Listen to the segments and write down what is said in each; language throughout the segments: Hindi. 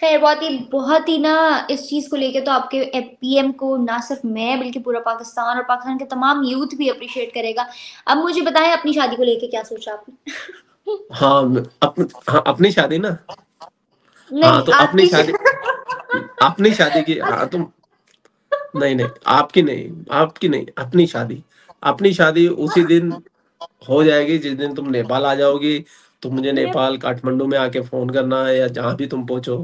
खैर बहुत ही बहुत ही ना इस चीज़ को लेके तो आपके पीएम को ना सिर्फ मैं बल्कि पूरा पाकिस्तान और पाकिस्तान के तमाम यूथ भी अप्रिशिएट करेगा अब मुझे बताएं अपनी शादी को लेके क्या सोचा आपने हाँ, अप, हाँ अपनी शादी ना हाँ तो अपनी शादी अपनी शादी की हाँ तो, नहीं नहीं आपकी नहीं आपकी नहीं अपनी शादी अपनी शादी उसी दिन हो जाएगी जिस दिन तुम नेपाल आ जाओगी तो मुझे नेपाल काठमांडू में आके फोन करना है या जहां भी तुम पहुंचो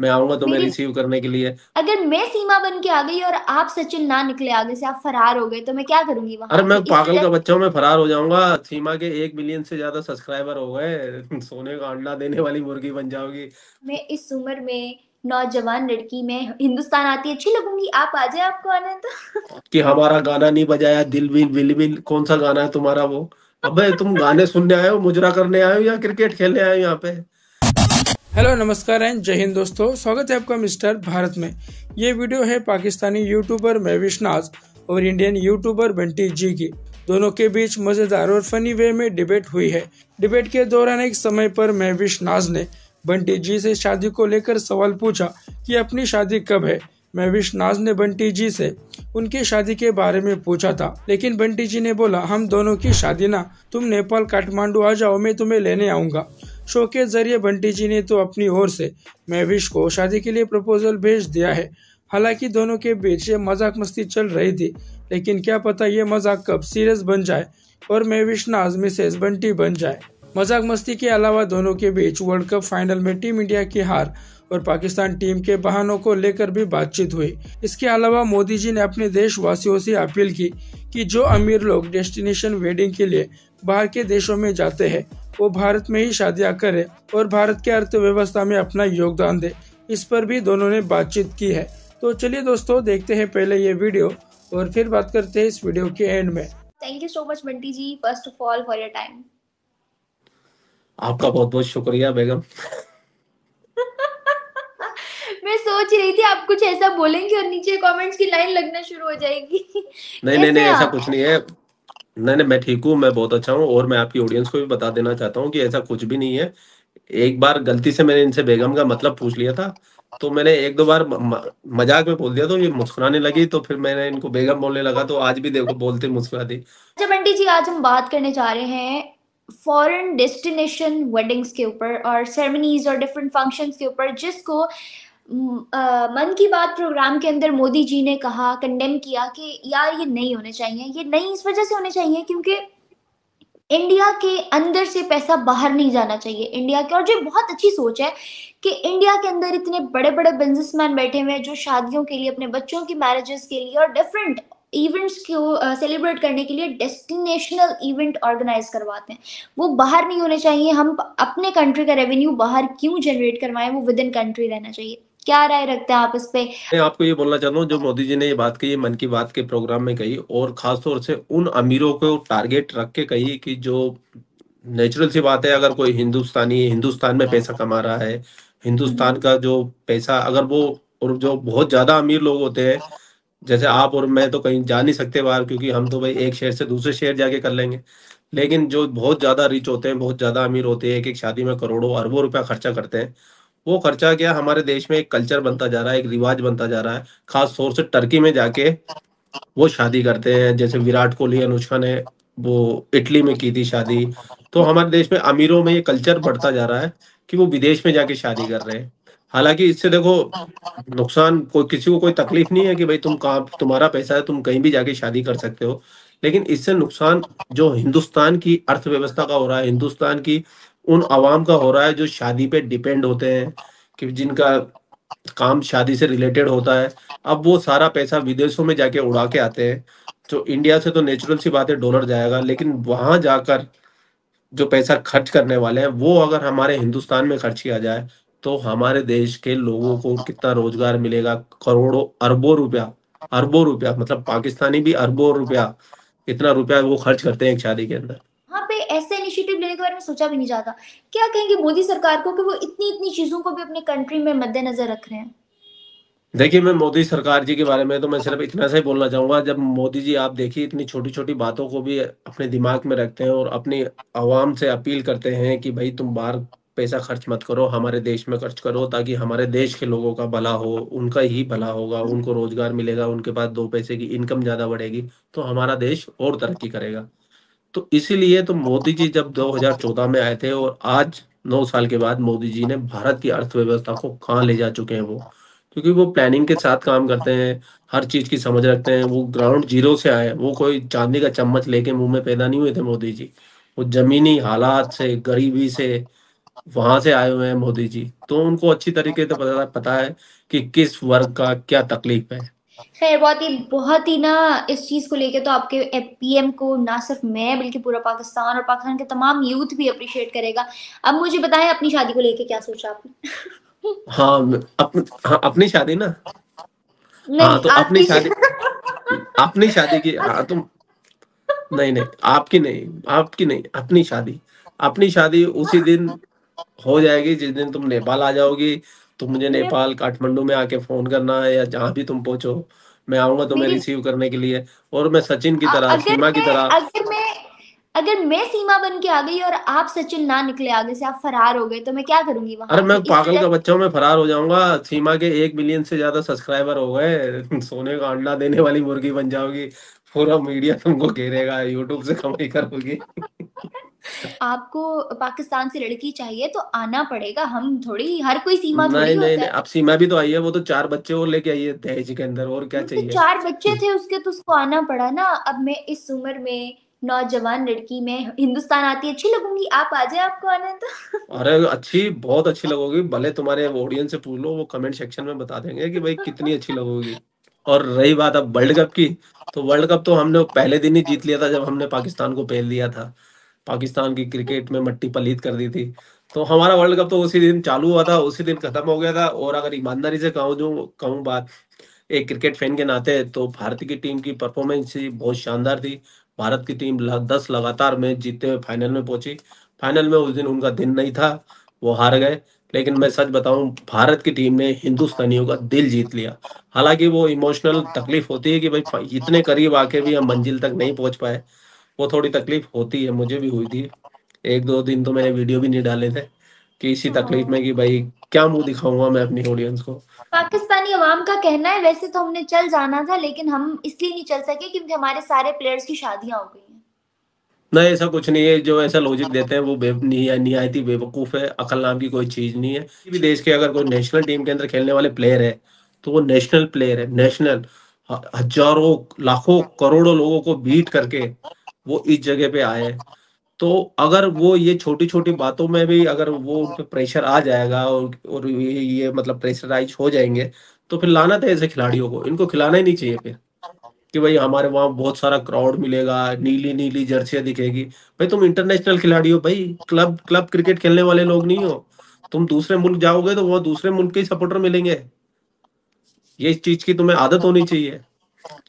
मैं आऊंगा तुम्हें मेरी रिसीव करने के लिए अगर मैं सीमा बन के आ गई और आप सचिन ना निकले आगे से आप फरार हो गए तो मैं क्या करूंगी वहां अरे मैं पागल का बच्चा हूँ मैं फरार हो जाऊंगा सीमा के एक मिलियन से ज्यादा सब्सक्राइबर हो गए सोने का अंडा देने वाली मुर्गी बन जाओगी मैं इस उम्र में नौजवान लड़की में हिंदुस्तान आती अच्छी लगूंगी आप आ जाए आपको आना तो कि हमारा गाना नहीं बजाया दिल बिल बिल बिल कौन सा गाना है तुम्हारा वो अबे तुम गाने सुनने आए हो मुजरा करने आए हो या क्रिकेट खेलने आए हो यहाँ पे हेलो नमस्कार एंड जय हिंद दोस्तों स्वागत है आपका मिस्टर भारत में ये वीडियो है पाकिस्तानी यूट्यूबर महविश नाज और इंडियन यूट्यूबर बंटी जी की दोनों के बीच मजेदार और फनी वे में डिबेट हुई है डिबेट के दौरान एक समय पर महविश नाज ने बंटी जी से शादी को लेकर सवाल पूछा कि अपनी शादी कब है महविश नाज ने बंटी जी से उनकी शादी के बारे में पूछा था लेकिन बंटी जी ने बोला हम दोनों की शादी ना तुम नेपाल काठमांडू आ जाओ मैं तुम्हें लेने आऊंगा शो के जरिए बंटी जी ने तो अपनी ओर से महविश को शादी के लिए प्रपोजल भेज दिया है हालांकि दोनों के बीच ये मजाक मस्ती चल रही थी लेकिन क्या पता ये मजाक कब सीरियस बन जाए और महविश नाज मिसेज बंटी बन जाए मजाक मस्ती के अलावा दोनों के बीच वर्ल्ड कप फाइनल में टीम इंडिया की हार और पाकिस्तान टीम के बहानों को लेकर भी बातचीत हुई इसके अलावा मोदी जी ने अपने देशवासियों से अपील की कि जो अमीर लोग डेस्टिनेशन वेडिंग के लिए बाहर के देशों में जाते हैं वो भारत में ही शादियां करें और भारत के अर्थव्यवस्था में अपना योगदान दे इस पर भी दोनों ने बातचीत की है तो चलिए दोस्तों देखते हैं पहले ये वीडियो और फिर बात करते हैं इस वीडियो के एंड में thank you so much Bunty ji first of all for your time आपका बहुत बहुत शुक्रिया बेगम मैं सोच रही थी आप कुछ ऐसा बोलेंगे और नीचे कमेंट्स की लाइन लगना शुरू हो जाएगी नहीं नहीं नहीं ऐसा कुछ नहीं है नहीं नहीं मैं ठीक हूँ मैं बहुत अच्छा हूँ और मैं आपकी ऑडियंस को भी बता देना चाहता हूँ कि ऐसा कुछ भी नहीं है एक बार गलती से मैंने इनसे बेगम का मतलब पूछ लिया था तो मैंने एक दो बार मजाक में बोल दिया तो ये मुस्कुराने लगी तो फिर मैंने इनको बेगम बोलने लगा तो आज भी देखो बोलते मुस्कुरा दी अच्छा पंडित जी आज हम बात करने जा रहे हैं फॉरेन डेस्टिनेशन वेडिंग्स के ऊपर और सेरेमनीज और डिफरेंट फंक्शंस के ऊपर जिसको मन की बात प्रोग्राम के अंदर मोदी जी ने कहा कंडेम किया कि यार ये नहीं होने चाहिए ये नहीं इस वजह से होने चाहिए क्योंकि इंडिया के अंदर से पैसा बाहर नहीं जाना चाहिए इंडिया के और जो बहुत अच्छी सोच है कि इंडिया के अंदर इतने बड़े बड़े बिजनेसमैन बैठे हुए हैं जो शादियों के लिए अपने बच्चों की मैरिजेस के लिए और डिफरेंट इवेंट्स को सेलिब्रेट करने के लिए डेस्टिनेशनल इवेंट ऑर्गेनाइज करवाते हैं वो बाहर नहीं होने चाहिए हम अपने कंट्री का रेवेन्यू बाहर क्यों जनरेट करवाएं वो विद इन कंट्री रहना चाहिए क्या राय रखते हैं आप इस पे मैं आपको ये बोलना चाहता हूँ जो मोदी जी ने ये बात कही मन की बात के प्रोग्राम में कही और खासतौर से उन अमीरों को टारगेट रख के कही कि जो नेचुरल सी बात है अगर कोई हिंदुस्तानी हिंदुस्तान में पैसा कमा रहा है हिंदुस्तान हम्म। का जो पैसा अगर वो और जो बहुत ज्यादा अमीर लोग होते हैं जैसे आप और मैं तो कहीं जा नहीं सकते बाहर क्योंकि हम तो भाई एक शहर से दूसरे शहर जाके कर लेंगे लेकिन जो बहुत ज्यादा रिच होते हैं बहुत ज्यादा अमीर होते हैं एक एक शादी में करोड़ों अरबों रुपया खर्चा करते हैं वो खर्चा क्या हमारे देश में एक कल्चर बनता जा रहा है एक रिवाज बनता जा रहा है खास तौर से टर्की में जाके वो शादी करते हैं जैसे विराट कोहली अनुष्का ने वो इटली में की थी शादी तो हमारे देश में अमीरों में ये कल्चर बढ़ता जा रहा है कि वो विदेश में जाके शादी कर रहे हैं हालांकि इससे देखो नुकसान कोई किसी को कोई तकलीफ नहीं है कि भाई तुम कहाँ तुम्हारा पैसा है तुम कहीं भी जाके शादी कर सकते हो लेकिन इससे नुकसान जो हिंदुस्तान की अर्थव्यवस्था का हो रहा है हिंदुस्तान की उन आवाम का हो रहा है जो शादी पे डिपेंड होते हैं कि जिनका काम शादी से रिलेटेड होता है अब वो सारा पैसा विदेशों में जाके उड़ा के आते हैं तो इंडिया से तो नेचुरल सी बात है डॉलर जाएगा लेकिन वहां जाकर जो पैसा खर्च करने वाले हैं वो अगर हमारे हिंदुस्तान में खर्च किया जाए तो हमारे देश के लोगों को कितना रोजगार मिलेगा करोड़ों अरबों रुपया अरबों रुपया मतलब पाकिस्तानी भी अरबों रुपया इतना रुपया वो खर्च करते हैं एक शादी के अंदर लीव लेने के बारे में सोचा भी नहीं जाता क्या कहेंगे मोदी सरकार को कि वो इतनी इतनी चीजों को भी अपने कंट्री में मद्देनजर रख रहे हैं देखिए मैं मोदी सरकार जी के बारे में तो मैं सिर्फ इतना सा ही बोलना चाहूंगा जब मोदी जी आप देखिए इतनी छोटी छोटी बातों को भी अपने दिमाग में रखते हैं और अपनी आवाम से अपील करते हैं कि भाई तुम बाहर पैसा खर्च मत करो हमारे देश में खर्च करो ताकि हमारे देश के लोगों का भला हो उनका ही भला होगा उनको रोजगार मिलेगा उनके पास दो पैसे की इनकम ज्यादा बढ़ेगी तो हमारा देश और तरक्की करेगा तो इसीलिए तो मोदी जी जब 2014 में आए थे और आज नौ साल के बाद मोदी जी ने भारत की अर्थव्यवस्था को कहाँ ले जा चुके हैं वो क्योंकि वो प्लानिंग के साथ काम करते हैं हर चीज की समझ रखते हैं वो ग्राउंड जीरो से आए वो कोई चांदी का चम्मच लेके मुंह में पैदा नहीं हुए थे मोदी जी वो जमीनी हालात से गरीबी से वहां से आए हुए हैं मोदी जी तो उनको अच्छी तरीके से पता पता है कि किस वर्ग का क्या तकलीफ है खैर बहुत ही बहुत ही ना इस चीज़ को लेके तो आपके पीएम को ना सिर्फ मैं बल्कि पूरा पाकिस्तान और पाकिस्तान के तमाम यूथ भी अप्रिशिएट करेगा अब मुझे बताएं अपनी शादी को लेके क्या सोचा आपने हाँ, अप, हाँ, अपनी शादी ना हाँ तो अपनी शादी अपनी शादी की हाँ तो, नहीं नहीं आपकी नहीं आपकी नहीं अपनी शादी अपनी शादी उसी दिन हो जाएगी जिस दिन तुम नेपाल आ जाओगी तो मुझे नेपाल काठमांडू में आके फोन करना है या जहां भी तुम पहुंचो मैं आऊंगा तुम्हें रिसीव करने के लिए और मैं सचिन की तरह अगर सीमा की मैं तरह अगर मैं अगर मैं सीमा बन के आ गई और आप सचिन ना निकले आगे से आप फरार हो गए तो मैं क्या करूंगी वहां अरे पे मैं इस पागल का बच्चा हूं मैं फरार हो जाऊंगा सीमा के एक मिलियन से ज्यादा सब्सक्राइबर हो गए सोने का अंडा देने वाली मुर्गी बन जाओगी पूरा मीडिया तुमको घेरेगा यूट्यूब से कमाई करोगी आपको पाकिस्तान से लड़की चाहिए तो आना पड़ेगा हम थोड़ी हर कोई सीमा नहीं नहीं, नहीं, नहीं आप सीमा भी तो आई है वो तो चार बच्चे और लेके आई है दहेज के अंदर और क्या तो चाहिए चार बच्चे थे उसके तो उसको आना पड़ा ना अब मैं इस उम्र में नौजवान लड़की में हिंदुस्तान आती अच्छी लगूंगी आप आ जाए आपको आना तो अरे अच्छी बहुत अच्छी लगोगी भले तुम्हारे ऑडियंस से पूछ लो वो कमेंट सेक्शन में बता देंगे कि भाई कितनी अच्छी लगोगी और रही बात अब वर्ल्ड कप की तो वर्ल्ड कप तो हमने पहले दिन ही जीत लिया था जब हमने पाकिस्तान को पहल दिया था पाकिस्तान की क्रिकेट में मट्टी पलीत कर दी थी तो हमारा वर्ल्ड कप तो उसी दिन चालू हुआ था उसी दिन खत्म हो गया था और अगर ईमानदारी से कहूँ जो कहूँ बात एक क्रिकेट फैन के नाते तो भारत की टीम की परफॉर्मेंस बहुत शानदार थी भारत की टीम दस लगातार मैच जीतते हुए फाइनल में पहुंची फाइनल में उस दिन उनका दिन नहीं था वो हार गए लेकिन मैं सच बताऊं भारत की टीम ने हिंदुस्तानियों का दिल जीत लिया हालांकि वो इमोशनल तकलीफ होती है कि भाई इतने करीब आके भी हम मंजिल तक नहीं पहुंच पाए वो थोड़ी तकलीफ होती है मुझे भी हुई थी एक दो दिन तो मैंने वीडियो भी नहीं डाले थे कि इसी हाँ। तकलीफ में कि भाई क्या मुंह दिखाऊंगा मैं अपनी ऑडियंस को पाकिस्तानी अवाम का कहना है वैसे तो हमने चल जाना था लेकिन हम इसलिए नहीं चल सके क्योंकि हमारे सारे प्लेयर्स की शादियां हो गई नहीं ऐसा कुछ नहीं है जो ऐसा लॉजिक देते हैं वो नियायती बेवकूफ है अकल नाम की कोई चीज नहीं है किसी भी देश के अगर कोई नेशनल टीम के अंदर खेलने वाले प्लेयर है तो वो नेशनल प्लेयर है नेशनल हजारों लाखों करोड़ों लोगों को बीट करके वो इस जगह पे आए तो अगर वो ये छोटी छोटी बातों में भी अगर वो उन पर प्रेशर आ जाएगा और और ये, ये मतलब प्रेशराइज हो जाएंगे तो फिर लाना था ऐसे खिलाड़ियों को इनको खिलाना ही नहीं चाहिए फिर कि भाई हमारे वहां बहुत सारा क्राउड मिलेगा नीली नीली जर्सियां दिखेगी भाई तुम इंटरनेशनल खिलाड़ी हो भाई क्लब क्लब क्रिकेट खेलने वाले लोग नहीं हो तुम दूसरे मुल्क जाओगे तो वह दूसरे मुल्क के सपोर्टर मिलेंगे ये इस चीज की तुम्हें आदत होनी चाहिए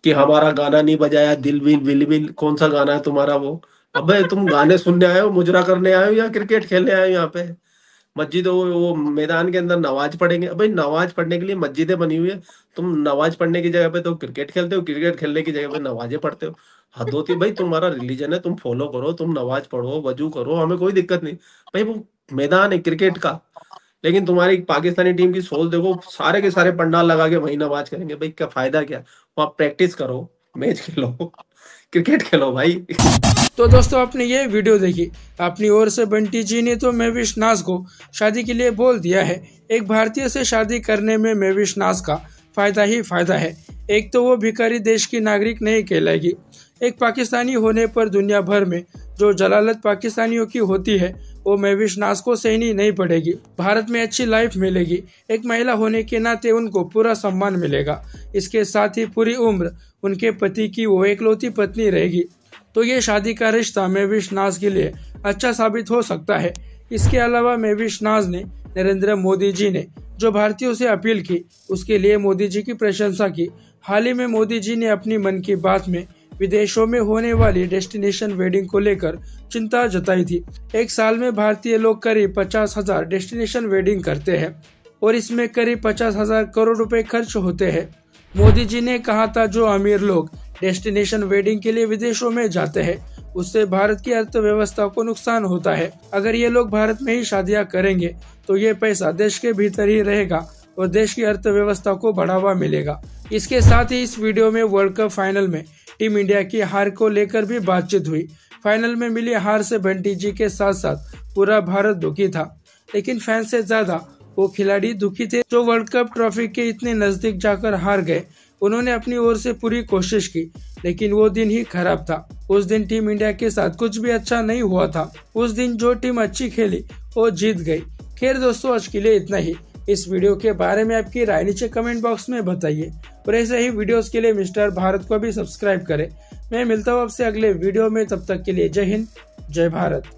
कि हमारा गाना नहीं बजाया दिल विल विल विल कौन सा गाना है तुम्हारा वो अबे तुम गाने सुनने आए हो मुजरा करने आए हो या क्रिकेट खेलने आए हो यहाँ पे मस्जिद वो, वो मैदान के अंदर नवाज पढ़ेंगे अबे नवाज पढ़ने के लिए मस्जिदें बनी हुई है तुम नवाज पढ़ने की जगह पे तो क्रिकेट खेलते हो क्रिकेट खेलने की जगह पे नवाजे पढ़ते हो हद होती भाई तुम्हारा रिलीजन है तुम फॉलो करो तुम नवाज पढ़ो वजू करो हमें कोई दिक्कत नहीं भाई वो मैदान है क्रिकेट का लेकिन तुम्हारी पाकिस्तानी टीम की सोच देखो सारे के सारे पंडाल लगा के वही नमाज करेंगे भाई क्या फायदा क्या वहां प्रैक्टिस करो मैच खेलो क्रिकेट खेलो भाई तो दोस्तों आपने ये वीडियो देखी अपनी ओर से बंटी जी ने तो मेविश नाज को शादी के लिए बोल दिया है एक भारतीय से शादी करने में मेविश नाज का फायदा ही फायदा है एक तो वो भिकारी देश की नागरिक नहीं कहलाएगी एक पाकिस्तानी होने पर दुनिया भर में जो जलालत पाकिस्तानियों की होती है वो मेविश नाज को सहनी नहीं पड़ेगी भारत में अच्छी लाइफ मिलेगी एक महिला होने के नाते उनको पूरा सम्मान मिलेगा इसके साथ ही पूरी उम्र उनके पति की वो एकलौती पत्नी रहेगी तो ये शादी का रिश्ता महविश नाज के लिए अच्छा साबित हो सकता है इसके अलावा महविश नाज ने नरेंद्र मोदी जी ने जो भारतीयों से अपील की उसके लिए मोदी जी की प्रशंसा की हाल ही में मोदी जी ने अपनी मन की बात में विदेशों में होने वाली डेस्टिनेशन वेडिंग को लेकर चिंता जताई थी एक साल में भारतीय लोग करीब पचास हजार डेस्टिनेशन वेडिंग करते हैं और इसमें करीब पचास हजार करोड़ रुपए खर्च होते हैं मोदी जी ने कहा था जो अमीर लोग डेस्टिनेशन वेडिंग के लिए विदेशों में जाते हैं उससे भारत की अर्थव्यवस्था को नुकसान होता है अगर ये लोग भारत में ही शादियां करेंगे तो ये पैसा देश के भीतर ही रहेगा और देश की अर्थव्यवस्था को बढ़ावा मिलेगा इसके साथ ही इस वीडियो में वर्ल्ड कप फाइनल में टीम इंडिया की हार को लेकर भी बातचीत हुई फाइनल में मिली हार से भंटी जी के साथ साथ पूरा भारत दुखी था लेकिन फैन से ज्यादा वो खिलाड़ी दुखी थे जो वर्ल्ड कप ट्रॉफी के इतने नजदीक जाकर हार गए उन्होंने अपनी ओर से पूरी कोशिश की लेकिन वो दिन ही खराब था उस दिन टीम इंडिया के साथ कुछ भी अच्छा नहीं हुआ था उस दिन जो टीम अच्छी खेली वो जीत गई खैर दोस्तों आज के लिए इतना ही इस वीडियो के बारे में आपकी राय नीचे कमेंट बॉक्स में बताइए और ऐसे ही वीडियोस के लिए मिस्टर भारत को भी सब्सक्राइब करें मैं मिलता हूँ आपसे अगले वीडियो में तब तक के लिए जय हिंद जय भारत